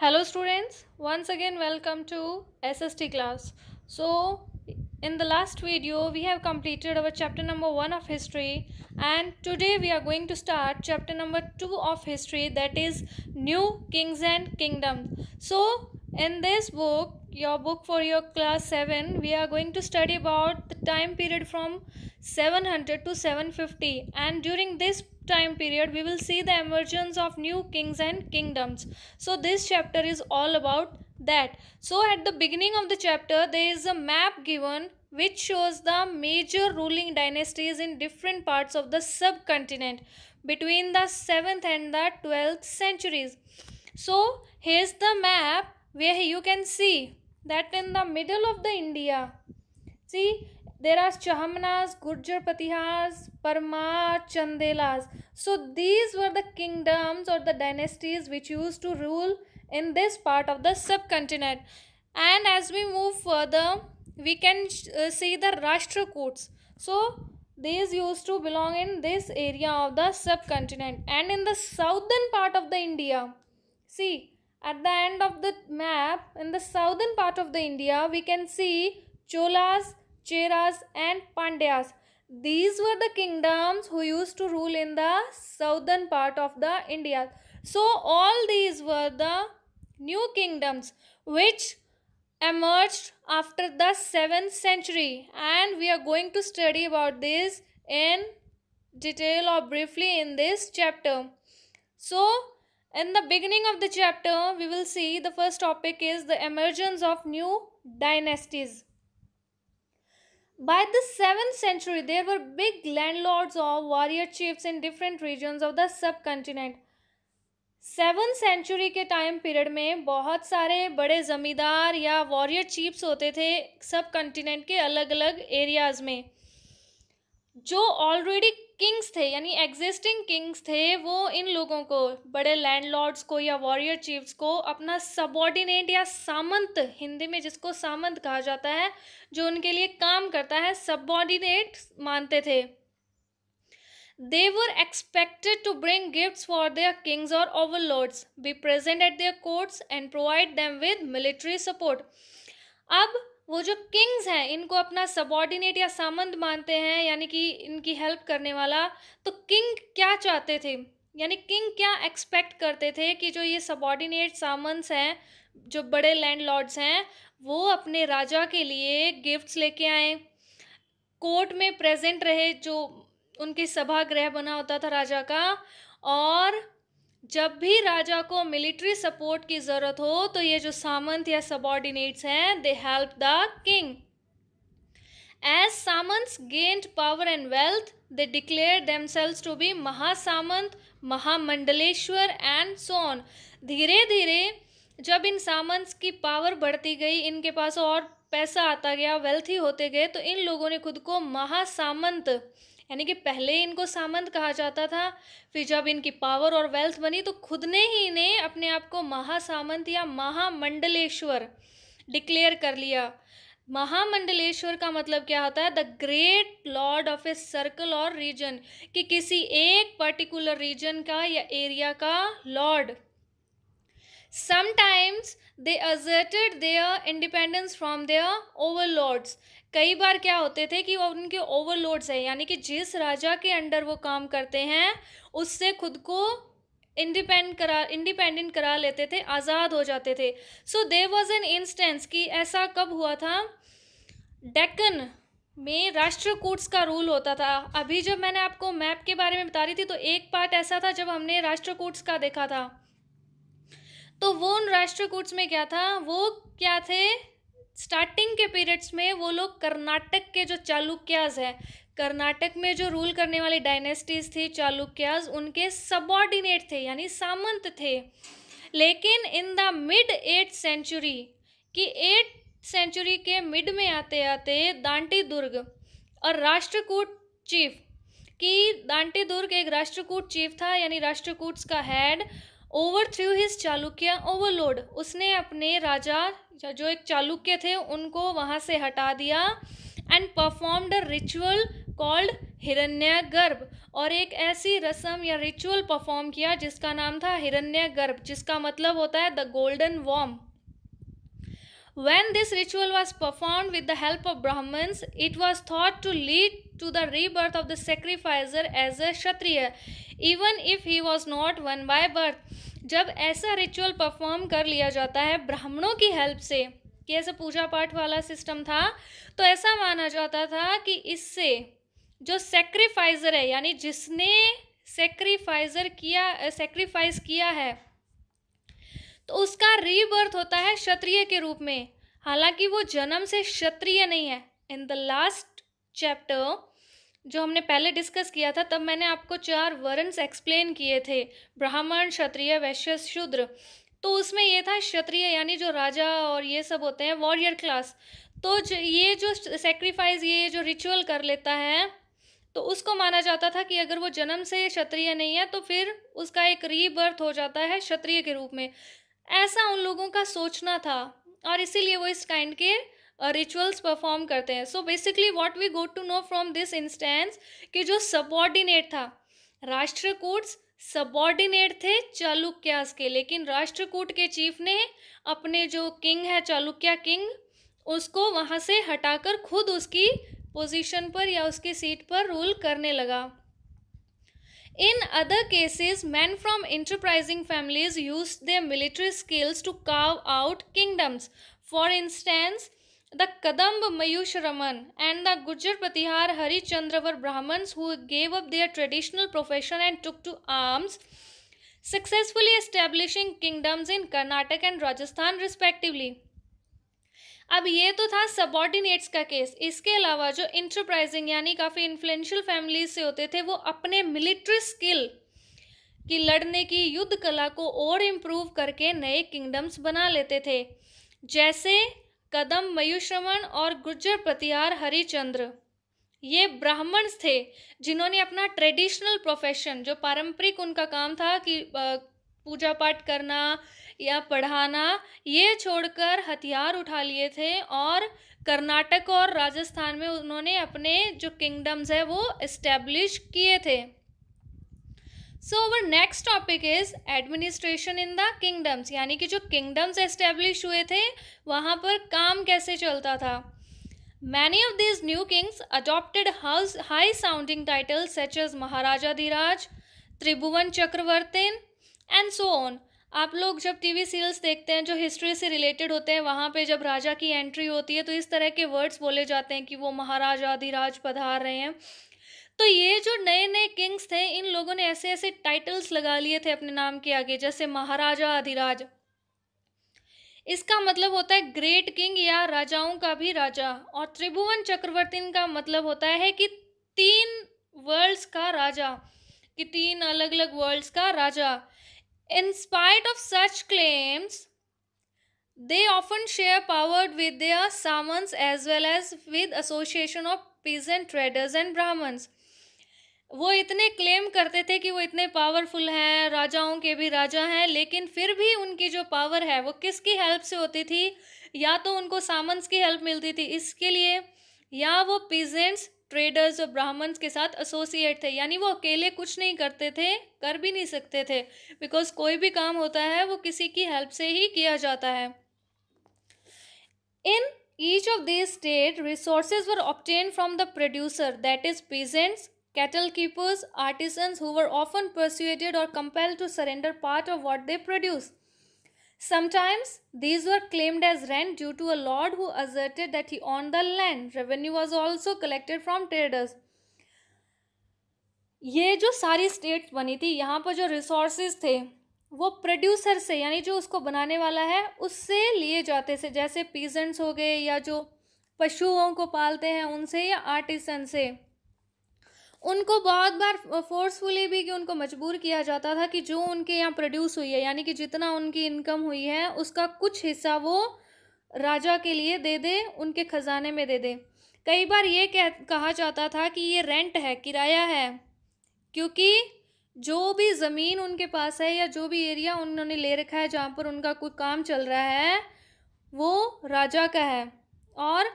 hello students once again welcome to SST class so in the last video we have completed our chapter number 1 of history and today we are going to start chapter number 2 of history that is new kings and kingdoms so in this book your book for your class 7 we are going to study about the time period from 700 to 750 and during this time period we will see the emergence of new kings and kingdoms so this chapter is all about that so at the beginning of the chapter there is a map given which shows the major ruling dynasties in different parts of the subcontinent between the 7th and the 12th centuries so here's the map where you can see that in the middle of the India, see, there are Chahamanas, Gurjar Patihas, Parmar, Chandelas. So these were the kingdoms or the dynasties which used to rule in this part of the subcontinent. And as we move further, we can uh, see the Rashtrakuts. So these used to belong in this area of the subcontinent and in the southern part of the India. See, at the end of the map, in the southern part of the India, we can see Cholas, Cheras and Pandyas. These were the kingdoms who used to rule in the southern part of the India. So all these were the new kingdoms which emerged after the 7th century and we are going to study about this in detail or briefly in this chapter. So in the beginning of the chapter, we will see the first topic is the emergence of new dynasties. By the 7th century, there were big landlords or warrior chiefs in different regions of the subcontinent. Seventh century के time period में बहुत सारे बड़े ज़मींदार या warrior chiefs होते थे subcontinent continent के अलग अलग एरियाज़ में जो ऑलरेडी किंग्स थे यानी एग्जिस्टिंग किंग्स थे वो इन लोगों को बड़े लैंडलॉर्ड्स को या वॉरियर चीफ्स को अपना सबॉर्डिनेट या सामंत हिंदी में जिसको सामंत कहा जाता है जो उनके लिए काम करता है सबॉर्डिनेट मानते थे they were expected to bring gift for their kings और overlords be present at their courts and provide them with military support अब वो जो किंग्स हैं इनको अपना सबॉर्डिनेट या सामंत मानते हैं यानी कि इनकी हेल्प करने वाला तो किंग क्या चाहते थे यानी किंग क्या एक्सपेक्ट करते थे कि जो ये सबॉर्डिनेट सामंस हैं जो बड़े लैंड लॉर्ड्स हैं वो अपने राजा के लिए गिफ्ट्स लेके आए कोर्ट में प्रेजेंट रहे जो उनके सभागृह बना होता था राजा का और जब भी राजा को मिलिट्री सपोर्ट की ज़रूरत हो तो ये जो सामंत या सबॉर्डिनेट्स हैं they help the king as samantas gained power and wealth they declare themselves to be mahasamanta mahamandaleshwar and so on धीरे धीरे जब इन सामंत की पावर बढ़ती गई इनके पास और पैसा आता गया वेल्थी होते गए तो इन लोगों ने खुद को महासामंत यानी कि पहले इनको सामंत कहा जाता था फिर जब इनकी पावर और वेल्थ बनी तो खुद ने ही इन्हें अपने आप को महासामंत या महामंडलेश्वर डिक्लेयर कर लिया महामंडलेश्वर का मतलब क्या होता है the great lord of a circle और रीजन कि किसी एक पर्टिकुलर रीजन का या एरिया का lord they asserted their independence from from overlords कई बार क्या होते थे कि उनके ओवरलोड्स है यानी कि जिस राजा के अंडर वो काम करते हैं उससे खुद को इंडिपेंड करा इंडिपेंडेंट करा लेते थे आज़ाद हो जाते थे so there was an instance कि ऐसा कब हुआ था डेक्कन में राष्ट्रकूट्स का रूल होता था अभी जब मैंने आपको मैप के बारे में बता रही थी तो एक पार्ट ऐसा था जब हमने राष्ट्रकूट्स का देखा था तो वो उन राष्ट्रकूट्स में क्या था वो क्या थे स्टार्टिंग के पीरियड्स में वो लोग कर्नाटक के जो चालुक्याज हैं कर्नाटक में जो रूल करने वाली डायनेस्टीज थी चालुक्याज उनके सबॉर्डिनेट थे यानी सामंत थे लेकिन in the mid eighth century कि एट सेंचुरी के मिड में आते आते दांटी दुर्ग और राष्ट्रकूट चीफ कि दांटी दुर्ग एक राष्ट्रकूट चीफ था यानी राष्ट्रकूट का had overthrew his Chalukya overlord उसने अपने राजा जो एक चालुक्य थे उनको वहाँ से हटा दिया and performed a ritual called Hiranyagarbha और एक ऐसी रस्म या रिचुअल परफॉर्म किया जिसका नाम था हिरण्य गर्भ जिसका मतलब होता है the golden womb when this ritual was performed with the help of brahmins it was thought to lead to the rebirth of the sacrificer as a kshatriya even if he was not one by birth जब ऐसा ritual perform कर लिया जाता है ब्राह्मणों की help से कि ऐसा पूजा पाठ वाला सिस्टम था तो ऐसा माना जाता था कि इससे जो सेक्रीफाइजर है यानी जिसने सेक्रीफाइजर किया सेक्रीफाइस किया है तो उसका रीबर्थ होता है क्षत्रिय के रूप में हालांकि वो जन्म से क्षत्रिय नहीं है इन द लास्ट चैप्टर जो हमने पहले डिस्कस किया था तब मैंने आपको चार वर्णस एक्सप्लेन किए थे ब्राह्मण क्षत्रिय वैश्य शूद्र तो उसमें ये था क्षत्रिय यानी जो राजा और ये सब होते हैं वॉरियर क्लास तो ये जो सेक्रीफाइस ये जो रिचुअल कर लेता है तो उसको माना जाता था कि अगर वो जन्म से क्षत्रिय नहीं है तो फिर उसका एक रीबर्थ हो जाता है क्षत्रिय के रूप में ऐसा उन लोगों का सोचना था और इसीलिए वो इस काइंड के रिचुअल्स परफॉर्म करते हैं so basically what we got to know from this instance कि जो सबॉर्डिनेट था राष्ट्रकूट्स सबॉर्डिनेट थे चालुक्यास के लेकिन राष्ट्रकूट के चीफ ने अपने जो किंग है चालुक्या किंग उसको वहाँ से हटाकर खुद उसकी पोजीशन पर या उसकी सीट पर रूल करने लगा in other cases men from enterprising families used their military skills to carve out kingdoms for instance the Kadamba Mayushraman and the Gujar Patihar Harichandra were Brahmins who gave up their traditional profession and took to arms, successfully establishing kingdoms in Karnataka and Rajasthan respectively. अब ये तो था subordinates का case इसके अलावा जो enterprising यानी काफ़ी इन्फ्लुएंशियल फैमिली से होते थे वो अपने मिलिट्री स्किल की लड़ने की युद्ध कला को और इम्प्रूव करके नए किंगडम्स बना लेते थे जैसे कदम मयूश्रवण और गुर्जर प्रतिहार हरिचंद्र ये ब्राह्मण्स थे जिन्होंने अपना ट्रेडिशनल प्रोफेशन जो पारंपरिक उनका काम था कि पूजा पाठ करना या पढ़ाना ये छोड़कर हथियार उठा लिए थे और कर्नाटक और राजस्थान में उन्होंने अपने जो किंगडम्स है वो इस्टेब्लिश किए थे so our next topic is administration in the kingdoms यानी कि जो किंगडम्स एस्टेब्लिश हुए थे वहाँ पर काम कैसे चलता था many of these new kings adopted house high sounding title such as maharaja dhiraj tribhuvan chakravartin and so on आप लोग जब टीवी सीरियल्स देखते हैं जो हिस्ट्री से रिलेटेड होते हैं वहाँ पे जब राजा की एंट्री होती है तो इस तरह के वर्ड्स बोले जाते हैं कि वो महाराजा अधिराज पधार रहे हैं तो ये जो नए नए किंग्स थे इन लोगों ने ऐसे ऐसे टाइटल्स लगा लिए थे अपने नाम के आगे जैसे महाराजा अधिराज इसका मतलब होता है ग्रेट किंग या राजाओं का भी राजा और त्रिभुवन चक्रवर्ती का मतलब होता है कि तीन वर्ल्ड्स का राजा कि तीन अलग अलग वर्ल्ड्स का राजा in spite of such claims they often share power with their samantas as well as with association of peasant traders and brahmins वो इतने क्लेम करते थे कि वो इतने पावरफुल हैं राजाओं के भी राजा हैं लेकिन फिर भी उनकी जो पावर है वो किसकी हेल्प से होती थी या तो उनको सामंस की हेल्प मिलती थी इसके लिए या वो पीजेंट्स ट्रेडर्स और ब्राह्मण्स के साथ एसोसिएट थे यानी वो अकेले कुछ नहीं करते थे कर भी नहीं सकते थे बिकॉज कोई भी काम होता है वो किसी की हेल्प से ही किया जाता है in each of this state resources were obtained from the producer that is peasants Cattle keepers, artisans who were often persuaded or compelled to surrender part of what they produced. Sometimes these were claimed as rent due to a lord who asserted that he owned the land. Revenue was also collected from traders. ये जो सारी states बनी थी यहाँ पर जो resources थे वो प्रोड्यूसर से यानी जो उसको बनाने वाला है उससे लिए जाते थे जैसे पीजेंट्स हो गए या जो पशुओं को पालते हैं उनसे या आर्टिसन से उनको बहुत बार फोर्सफुली भी कि उनको मजबूर किया जाता था कि जो उनके यहाँ प्रोड्यूस हुई है यानी कि जितना उनकी इनकम हुई है उसका कुछ हिस्सा वो राजा के लिए दे दे उनके ख़जाने में दे दे कई बार ये कह कहा जाता था कि ये रेंट है किराया है क्योंकि जो भी ज़मीन उनके पास है या जो भी एरिया उन्होंने ले रखा है जहाँ पर उनका कोई काम चल रहा है वो राजा का है और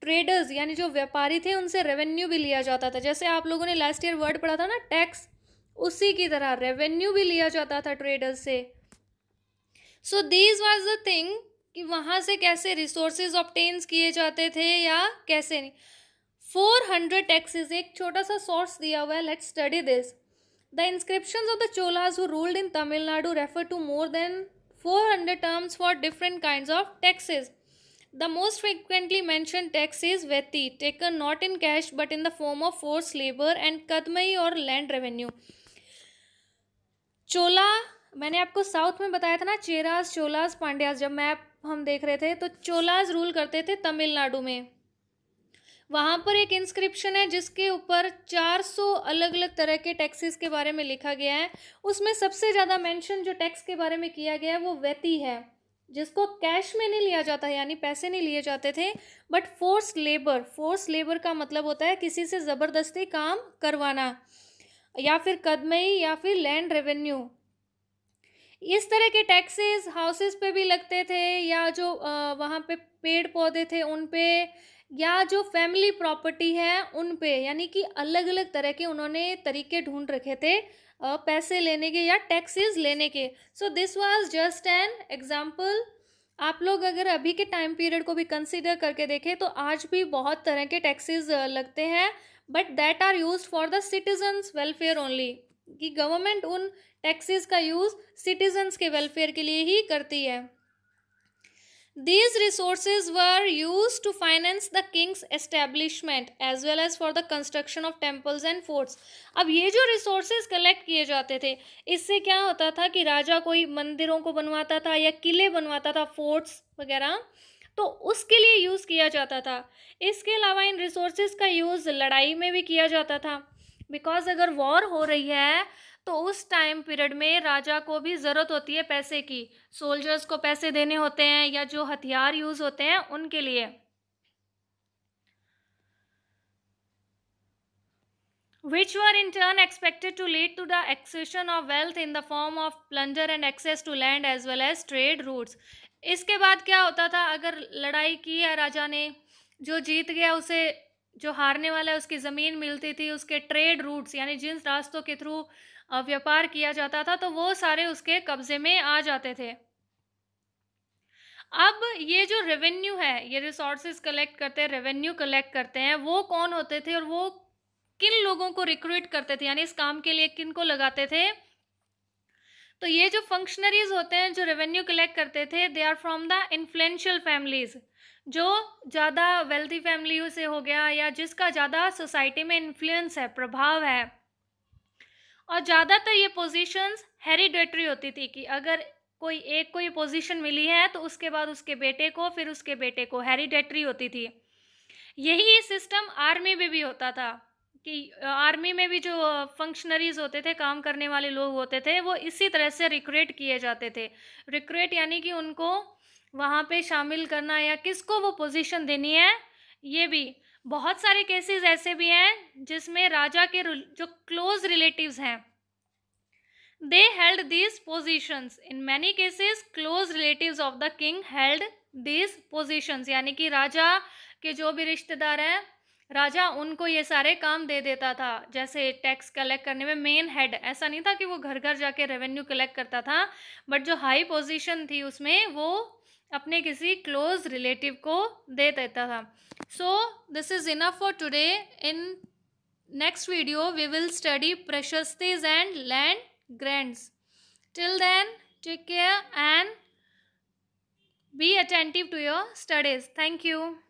ट्रेडर्स यानी जो व्यापारी थे उनसे रेवेन्यू भी लिया जाता था जैसे आप लोगों ने लास्ट ईयर वर्ड पढ़ा था ना टैक्स उसी की तरह रेवेन्यू भी लिया जाता था ट्रेडर्स से so these was the thing कि वहाँ से कैसे रिसोर्सेज ऑप्टेन्स किए जाते थे या कैसे नहीं फोर हंड्रेड टैक्सेज एक छोटा सा सोर्स दिया हुआ है let study this the inscription of the Cholas who ruled in Tamil Nadu refer to more than four hundred terms for different kind of taxes the most frequently mention tax is vetti taken not in cash but in the form of force labour and kadamai or land revenue चोला मैंने आपको south में बताया था ना चेराज चोलाज पांड्याज जब map हम देख रहे थे तो चोलाज रूल करते थे तमिलनाडु में वहाँ पर एक इंस्क्रिप्शन है जिसके ऊपर 400 अलग अलग तरह के टैक्सेस के बारे में लिखा गया है उसमें सबसे ज़्यादा मेंशन जो टैक्स के बारे में किया गया है वो वैती है जिसको कैश में नहीं लिया जाता यानी पैसे नहीं लिए जाते थे but force labour force labour का मतलब होता है किसी से ज़बरदस्ती काम करवाना या फिर कदमई या फिर लैंड रेवेन्यू इस तरह के टैक्सेस हाउसेस पे भी लगते थे या जो वहाँ पे पेड़ पौधे थे उन पे या जो फैमिली प्रॉपर्टी है उन पे यानी कि अलग अलग तरह के उन्होंने तरीके ढूंढ रखे थे पैसे लेने के या टैक्सेस लेने के so this was just an example आप लोग अगर अभी के टाइम पीरियड को भी कंसिडर करके देखें तो आज भी बहुत तरह के टैक्सेस लगते हैं but that are use for the citizens welfare only कि गवर्नमेंट उन टैक्सेस का यूज़ सिटीजन्स के वेलफेयर के लिए ही करती है These resources were used to finance the king's establishment as well as for the construction of temples and forts. अब ये जो resources collect किए जाते थे इससे क्या होता था कि राजा कोई मंदिरों को बनवाता था या किले बनवाता था फोर्ट्स वगैरह तो उसके लिए यूज़ किया जाता था इसके अलावा इन रिसोर्सेज का यूज़ लड़ाई में भी किया जाता था बिकॉज अगर वॉर हो रही है तो उस टाइम पीरियड में राजा को भी ज़रूरत होती है पैसे की सोल्जर्स को पैसे देने होते हैं या जो हथियार यूज़ होते हैं उनके लिए which were in turn expected to lead to the accession of wealth in the form of plunder and access to land as well as trade routes इसके बाद क्या होता था अगर लड़ाई की है राजा ने जो जीत गया उसे जो हारने वाला है उसकी ज़मीन मिलती थी उसके ट्रेड रूट्स यानी जिन रास्तों के थ्रू व्यापार किया जाता था तो वो सारे उसके कब्जे में आ जाते थे अब ये जो रेवेन्यू है ये रिसोर्सेज कलेक्ट करते हैं रेवेन्यू कलेक्ट करते हैं वो कौन होते थे और वो किन लोगों को रिक्रूट करते थे यानी इस काम के लिए किन को लगाते थे तो ये जो फंक्शनरीज होते हैं जो रेवेन्यू कलेक्ट करते थे they are from the influential families जो ज़्यादा वेल्थी फैमिली से हो गया या जिसका ज़्यादा सोसाइटी में इन्फ्लुएंस है प्रभाव है और ज़्यादातर ये पोजीशंस हेरिडेटरी होती थी कि अगर कोई एक को ये पोजीशन मिली है तो उसके बाद उसके बेटे को फिर उसके बेटे को हेरिडेटरी होती थी यही सिस्टम आर्मी में भी होता था कि आर्मी में भी जो फंक्शनरीज होते थे काम करने वाले लोग होते थे वो इसी तरह से रिक्रूट किए जाते थे रिक्रूट यानी कि उनको वहाँ पे शामिल करना या किसको वो पोजीशन देनी है ये भी बहुत सारे केसेस ऐसे भी हैं जिसमें राजा के जो क्लोज रिलेटिव्स हैं they held these positions in many cases close relatives of the king held these positions यानी कि राजा के जो भी रिश्तेदार हैं राजा उनको ये सारे काम दे देता था जैसे टैक्स कलेक्ट करने में मेन हेड ऐसा नहीं था कि वो घर घर जाके रेवेन्यू कलेक्ट करता था बट जो हाई पोजीशन थी उसमें वो अपने किसी क्लोज रिलेटिव को दे देता था so this is enough for today in next video we will study prashastis and land grants till then take care and be attentive to your studies thank you